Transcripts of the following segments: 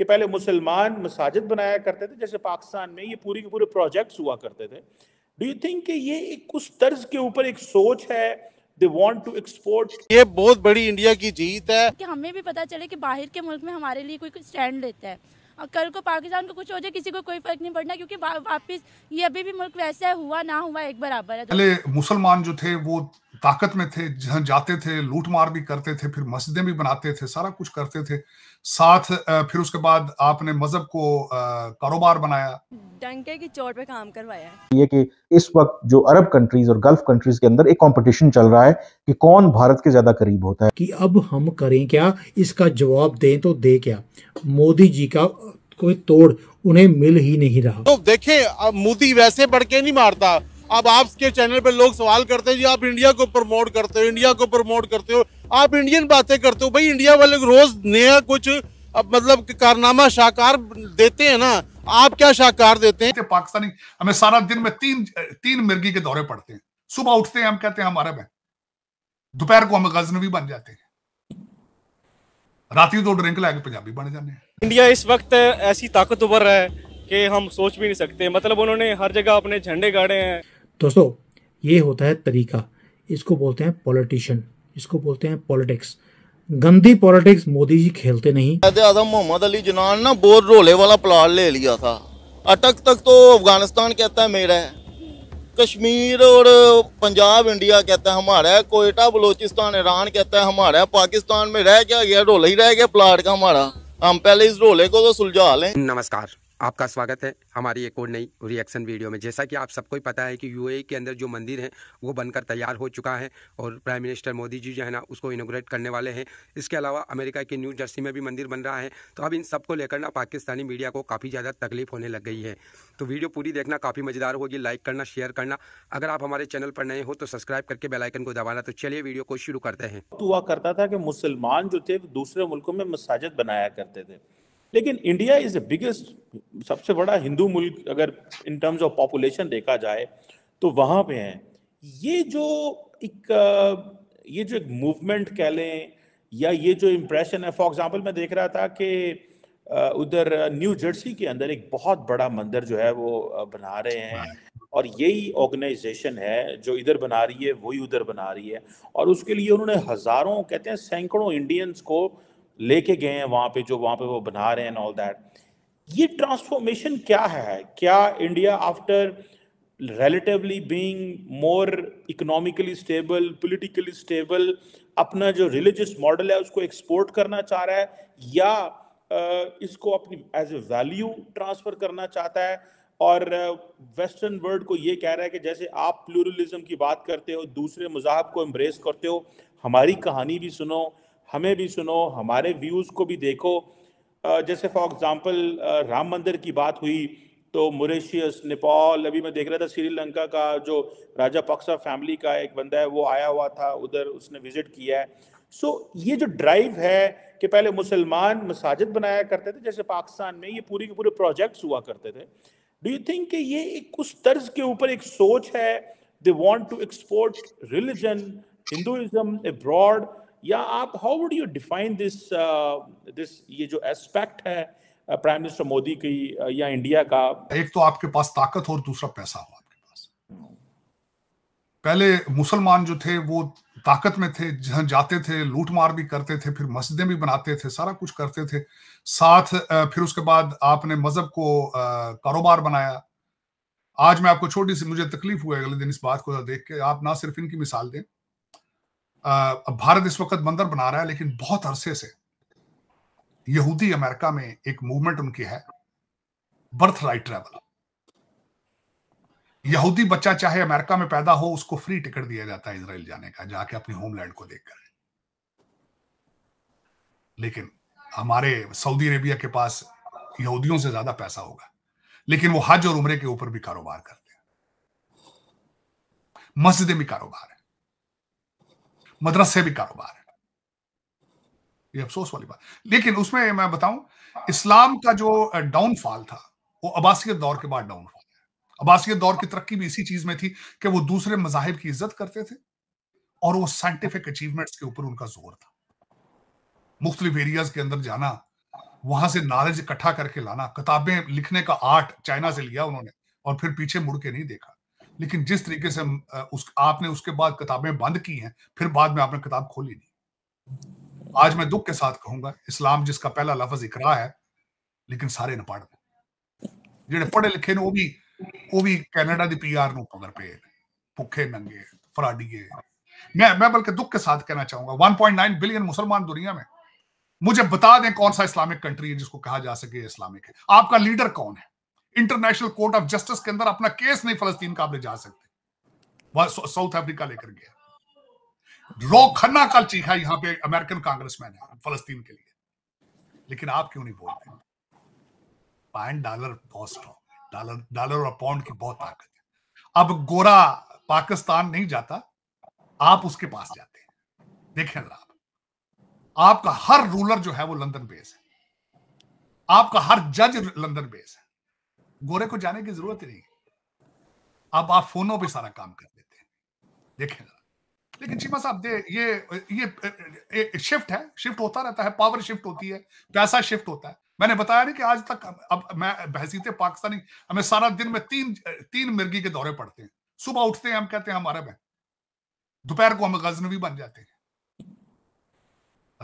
कि पहले मुसलमान मसाजिद बनाया करते थे जैसे पाकिस्तान में ये पूरी के पूरे प्रोजेक्ट्स हुआ करते थे डू यू थिंक कि ये एक उस तर्ज के ऊपर एक सोच है दे वांट टू एक्सपोर्ट ये बहुत बड़ी इंडिया की जीत है कि हमें भी पता चले कि बाहर के मुल्क में हमारे लिए कोई स्टैंड लेता है कल को पाकिस्तान को कुछ हो जाए किसी को कोई फर्क नहीं पड़ना क्योंकि वापस ये अभी भी मुल्क वैसा हुआ ना हुआ एक बराबर है पहले मुसलमान जो थे वो ताकत में थे जहां जाते थे लूट मार भी करते थे फिर मस्जिदें भी बनाते थे सारा कुछ करते थे साथ फिर उसके बाद आपने मजहब को कारोबार बनाया डंके की चोट पे काम करवाया ये कि इस वक्त जो अरब कंट्रीज और गल्फ कंट्रीज के अंदर एक कंपटीशन चल रहा है कि कौन भारत के ज्यादा करीब होता है कि अब हम करें क्या इसका जवाब दें तो दे क्या मोदी जी का कोई तोड़ उन्हें मिल ही नहीं रहा तो देखे अब मोदी वैसे बढ़ के नहीं मारता अब आपके चैनल पर लोग सवाल करते हैं जी आप इंडिया को प्रमोट करते हो इंडिया को प्रमोट करते हो आप इंडियन बातें करते हो भाई इंडिया वाले रोज नया कुछ अब मतलब कारनामा शाकार देते हैं ना आप क्या शाकार देते हैं पाकिस्तानी हमें सारा दिन में तीन तीन मिर्गी के दौरे पड़ते हैं सुबह उठते हैं हम कहते हैं हमारे में दोपहर को हम गजनवी बन जाते हैं रात दो ड्रिंक लाके पंजाबी बन जाने इंडिया इस वक्त ऐसी रहा है कि हम सोच भी नहीं सकते मतलब उन्होंने हर जगह अपने झंडे गाड़े हैं दोस्तों ये होता है तरीका इसको बोलते हैं पॉलिटिशियन इसको बोलते हैं पॉलिटिक्स गंदी पॉलिटिक्स मोदी जी खेलते नहीं आजम मोहम्मद अली जिनान ना बोर रोले वाला प्लाट ले लिया था अटक तक तो अफगानिस्तान कहता है मेरा है कश्मीर और पंजाब इंडिया कहता है हमारा है कोयटा बलोचिस्तान ईरान कहता है हमारा है पाकिस्तान में रह क्या गया रोला ही रह गया प्लाट का हमारा हम पहले इस रोले को तो सुलझा लें नमस्कार आपका स्वागत है हमारी एक और नई रिएक्शन वीडियो में जैसा कि आप सबको ही पता है कि यूएई e के अंदर जो मंदिर है वो बनकर तैयार हो चुका है और प्राइम मिनिस्टर मोदी जी जो है ना उसको इनोग्रेट करने वाले हैं इसके अलावा अमेरिका के न्यू जर्सी में भी मंदिर बन रहा है तो अब इन सबको लेकर ना पाकिस्तानी मीडिया को काफ़ी ज़्यादा तकलीफ होने लग गई है तो वीडियो पूरी देखना काफ़ी मज़ेदार होगी लाइक करना शेयर करना अगर आप हमारे चैनल पर नए हो तो सब्सक्राइब करके बेलाइकन को दबाना तो चलिए वीडियो को शुरू करते हैं हुआ करता था कि मुसलमान जो थे दूसरे मुल्कों में मसाजिद बनाया करते थे लेकिन इंडिया इज द बिगेस्ट सबसे बड़ा हिंदू मुल्क अगर इन टर्म्स ऑफ पॉपुलेशन देखा जाए तो वहाँ पे हैं ये जो एक ये जो एक मूवमेंट कह लें या ये जो इम्प्रेशन है फॉर एग्जांपल मैं देख रहा था कि उधर न्यू जर्सी के अंदर एक बहुत बड़ा मंदिर जो है वो बना रहे हैं और यही ऑर्गेनाइजेशन है जो इधर बना रही है वही उधर बना रही है और उसके लिए उन्होंने हज़ारों कहते हैं सैकड़ों इंडियंस को लेके गए हैं वहाँ पे जो वहाँ पे वो बना रहे हैं ऑल दैट ये ट्रांसफॉर्मेशन क्या है क्या India after relatively being more economically stable politically stable अपना जो रिलीजियस मॉडल है उसको एक्सपोर्ट करना चाह रहा है या इसको अपनी एज ए वैल्यू ट्रांसफ़र करना चाहता है और वेस्टर्न वर्ल्ड को ये कह रहा है कि जैसे आप प्लूरलिज्म की बात करते हो दूसरे मजाहब को एम्ब्रेस करते हो हमारी कहानी भी सुनो हमें भी सुनो हमारे व्यूज़ को भी देखो जैसे फॉर एग्ज़ाम्पल राम मंदिर की बात हुई तो मॉरिशियस नेपाल अभी मैं देख रहा था श्रीलंका का जो राजा पक्सा फैमिली का एक बंदा है वो आया हुआ था उधर उसने विजिट किया है सो so, ये जो ड्राइव है कि पहले मुसलमान मसाजिद बनाया करते थे जैसे पाकिस्तान में ये पूरे के पूरे प्रोजेक्ट्स हुआ करते थे डू यू थिंक कि ये एक उस तर्ज के ऊपर एक सोच है they want to export religion Hinduism abroad या आप how would you define this this ये जो एस्पेक्ट है प्राइम मिनिस्टर मोदी की uh, या इंडिया का एक तो आपके पास ताकत हो और दूसरा पैसा हो आपके पास hmm. पहले मुसलमान जो थे वो ताकत में थे जहां जाते थे लूट मार भी करते थे फिर मस्जिदें भी बनाते थे सारा कुछ करते थे साथ uh, फिर उसके बाद आपने मजहब को uh, कारोबार बनाया आज मैं आपको छोटी सी मुझे तकलीफ हुआ अगले दिन इस बात को देख के आप ना सिर्फ इनकी मिसाल दें अब भारत इस वक्त मंदिर बना रहा है लेकिन बहुत अरसे से यहूदी अमेरिका में एक मूवमेंट उनकी है बर्थ राइट ट्रेवल यहूदी बच्चा चाहे अमेरिका में पैदा हो उसको फ्री टिकट दिया जाता है इसराइल जाने का जाके अपनी होमलैंड को देखकर लेकिन हमारे सऊदी अरेबिया के पास यहूदियों से ज्यादा पैसा होगा लेकिन वो हज और उम्र के ऊपर भी कारोबार करते हैं मस्जिदें भी कारोबार है मदरसे भी कारोबार है ये अफसोस वाली बात लेकिन उसमें मैं बताऊं इस्लाम का जो डाउनफॉल था वो अब्बासी दौर के बाद डाउनफॉल है अब्बासी दौर की तरक्की भी इसी चीज में थी कि वो दूसरे मजाहिब की इज्जत करते थे और वो साइंटिफिक अचीवमेंट्स के ऊपर उनका जोर था मुख्तलिफ एरियाज के अंदर जाना वहां से नॉलेज इकट्ठा करके लाना किताबें लिखने का आर्ट चाइना से लिया उन्होंने और फिर पीछे मुड़ के नहीं देखा लेकिन जिस तरीके से उस आपने उसके बाद किताबें बंद की हैं फिर बाद में आपने किताब खोली नहीं आज मैं दुख के साथ कहूंगा इस्लाम जिसका पहला लफज इकरा है लेकिन सारे न पढ़ जो पढ़े लिखे ने वो भी वो भी कैनेडा दी पीआर नु पकड़ पे भुखे नंगे फराडीए मैं मैं बल्कि दुख के साथ कहना चाहूंगा 1.9 बिलियन मुसलमान दुनिया में मुझे बता दें कौन सा इस्लामिक कंट्री है जिसको कहा जा सके इस्लामिक है आपका लीडर कौन है इंटरनेशनल कोर्ट ऑफ जस्टिस के अंदर अपना केस नहीं फलस्तीन का आप ले जा सकते साउथ अफ्रीका लेकर गया रॉ खन्ना कल चीखा यहां पे अमेरिकन कांग्रेसमैन है फलस्तीन के लिए लेकिन आप क्यों नहीं बोलते पाइन डॉलर बहुत स्ट्रॉन्ग डॉलर डॉलर और पाउंड की बहुत ताकत है अब गोरा पाकिस्तान नहीं जाता आप उसके पास जाते हैं देखें आप आपका हर रूलर जो है वो लंदन बेस है आपका हर जज लंदन बेस है गोरे को जाने की जरूरत ही नहीं अब आप फोनों पे सारा काम कर देते हैं देखें जरा लेकिन चीमा साहब दे ये ये शिफ्ट है शिफ्ट होता रहता है पावर शिफ्ट होती है पैसा शिफ्ट होता है मैंने बताया नहीं कि आज तक अब मैं बहसीत पाकिस्तानी हमें सारा दिन में तीन तीन मिर्गी के दौरे पड़ते हैं सुबह उठते हैं हम कहते हैं हमारे बहन दोपहर को हम गजनवी बन जाते हैं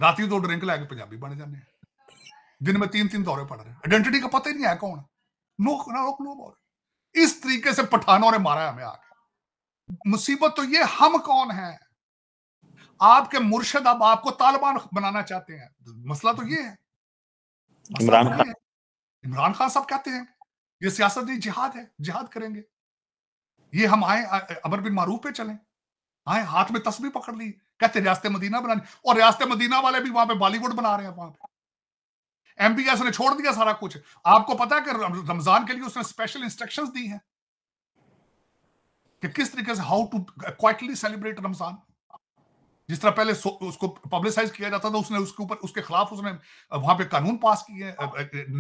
रात ही दो ड्रिंक लाके पंजाबी बन जाने हैं दिन में तीन तीन दौरे पड़ रहे हैं आइडेंटिटी का पता ही नहीं है कौन नो ना रोक लो बोल इस तरीके से पठानों ने मारा हमें आके मुसीबत तो ये हम कौन है आपके मुर्शद अब आपको तालिबान बनाना चाहते हैं मसला तो ये है इमरान तो खान इमरान खान साहब कहते हैं ये सियासत नहीं जिहाद है जिहाद करेंगे ये हम आए अमर बिन मारूफ पे चले आए हाथ में तस्वीर पकड़ ली कहते रियासत मदीना बनानी और रियासत मदीना वाले भी वहां पे बॉलीवुड बना रहे हैं वहां पे एमबीएस ने छोड़ दिया सारा कुछ आपको पता है कि रमजान के लिए उसने स्पेशल इंस्ट्रक्शंस दी हैं कि किस तरीके से how to quietly celebrate Ramzan जिस तरह पहले उसको पब्लिसाइज किया जाता था उसने उसके ऊपर उसके खिलाफ उसने वहां पे कानून पास किए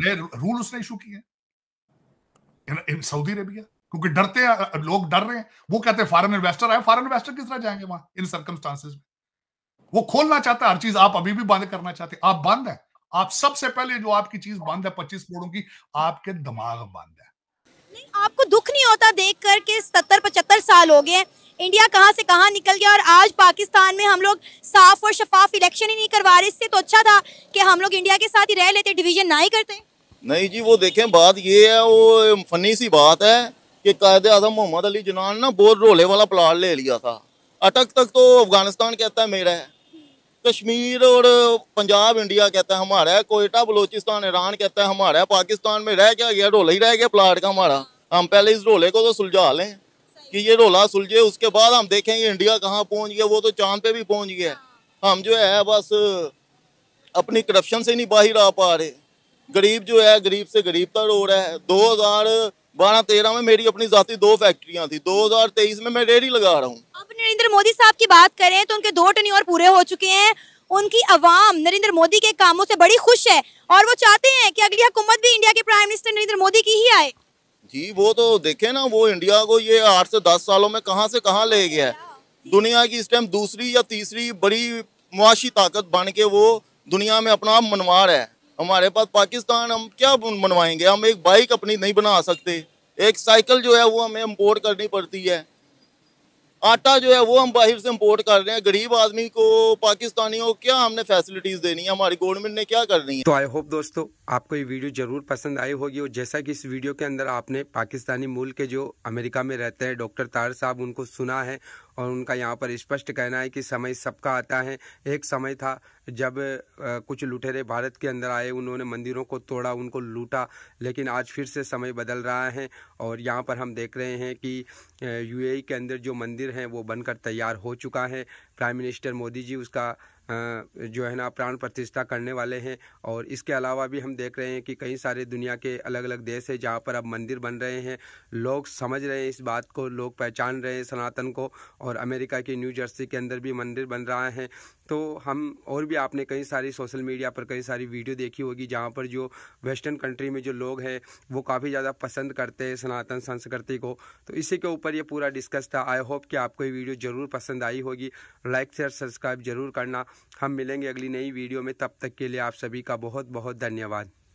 नए रूल उसने इशू किए सऊदी अरेबिया क्योंकि डरते हैं लोग डर रहे हैं वो कहते हैं फॉरन इन्वेस्टर आए फॉरन इन्वेस्टर किस तरह जाएंगे वहां इन सर्कमस्टांसिस में वो खोलना चाहता है हर चीज आप अभी भी बंद करना चाहते आप बंद है आप सबसे पहले जो आपकी चीज बंद है पच्चीस करोड़ों की आपके दिमाग बंद है नहीं आपको दुख नहीं होता देख कर के सत्तर पचहत्तर साल हो गए इंडिया कहाँ से कहाँ निकल गया और आज पाकिस्तान में हम लोग साफ और शफाफ इलेक्शन ही नहीं करवा रहे इससे तो अच्छा था कि हम लोग इंडिया के साथ ही रह लेते डिवीजन ना ही करते नहीं जी वो देखें बात ये है वो फनी सी बात है कि कायद आजम मोहम्मद अली जना ना बोर रोले वाला प्लाट ले लिया था अटक तक तो अफगानिस्तान कहता है मेरा है कश्मीर और पंजाब इंडिया कहता है हमारा है कोयटा बलोचिस्तान ईरान कहते है हमारा है पाकिस्तान में रह क्या गया रोला ही रह गया प्लाट का हमारा हम पहले इस रोले को तो सुलझा लें कि ये रोला सुलझे उसके बाद हम देखेंगे इंडिया कहाँ पहुँच गया वो तो चांद पे भी पहुँच गया हम जो है बस अपनी करप्शन से नहीं बाहर आ पा रहे गरीब जो है गरीब से गरीब तर हो रहा है दो बारह तेरह में मेरी अपनी जाति दो फैक्ट्रियां थी 2023 में मैं डेयरी लगा रहा हूँ अब नरेंद्र मोदी साहब की बात करें तो उनके दो टनी और पूरे हो चुके हैं उनकी आवाम नरेंद्र मोदी के कामों से बड़ी खुश है और वो चाहते हैं कि अगली हुकूमत भी इंडिया के प्राइम मिनिस्टर नरेंद्र मोदी की ही आए जी वो तो देखे ना वो इंडिया को ये आठ से दस सालों में कहाँ से कहाँ ले गया है दुनिया की इस टाइम दूसरी या तीसरी बड़ी मुआशी ताकत बन के वो दुनिया में अपना मनवा रहा है हमारे पास पाकिस्तान हम क्या बनवाएंगे हम एक बाइक अपनी नहीं बना सकते एक साइकिल जो है वो हमें इम्पोर्ट करनी पड़ती है आटा जो है वो हम बाहर से इम्पोर्ट कर रहे हैं गरीब आदमी को पाकिस्तानियों को क्या हमने फैसिलिटीज देनी है हमारी गवर्नमेंट ने क्या करनी है तो आई होप दोस्तों आपको ये वीडियो जरूर पसंद आई होगी और जैसा कि इस वीडियो के अंदर आपने पाकिस्तानी मूल के जो अमेरिका में रहते हैं डॉक्टर तार साहब उनको सुना है और उनका यहाँ पर स्पष्ट कहना है कि समय सबका आता है एक समय था जब कुछ लुटेरे भारत के अंदर आए उन्होंने मंदिरों को तोड़ा उनको लूटा लेकिन आज फिर से समय बदल रहा है और यहाँ पर हम देख रहे हैं कि यूएई के अंदर जो मंदिर हैं वो बनकर तैयार हो चुका है प्राइम मिनिस्टर मोदी जी उसका जो है ना प्राण प्रतिष्ठा करने वाले हैं और इसके अलावा भी हम देख रहे हैं कि कई सारे दुनिया के अलग अलग देश है जहाँ पर अब मंदिर बन रहे हैं लोग समझ रहे हैं इस बात को लोग पहचान रहे हैं सनातन को और अमेरिका की न्यू जर्सी के अंदर भी मंदिर बन रहा है तो हम और भी आपने कई सारी सोशल मीडिया पर कई सारी वीडियो देखी होगी जहाँ पर जो वेस्टर्न कंट्री में जो लोग हैं वो काफ़ी ज़्यादा पसंद करते हैं सनातन संस्कृति को तो इसी के ऊपर ये पूरा डिस्कस था आई होप कि आपको ये वीडियो ज़रूर पसंद आई होगी लाइक शेयर सब्सक्राइब जरूर करना हम मिलेंगे अगली नई वीडियो में तब तक के लिए आप सभी का बहुत बहुत धन्यवाद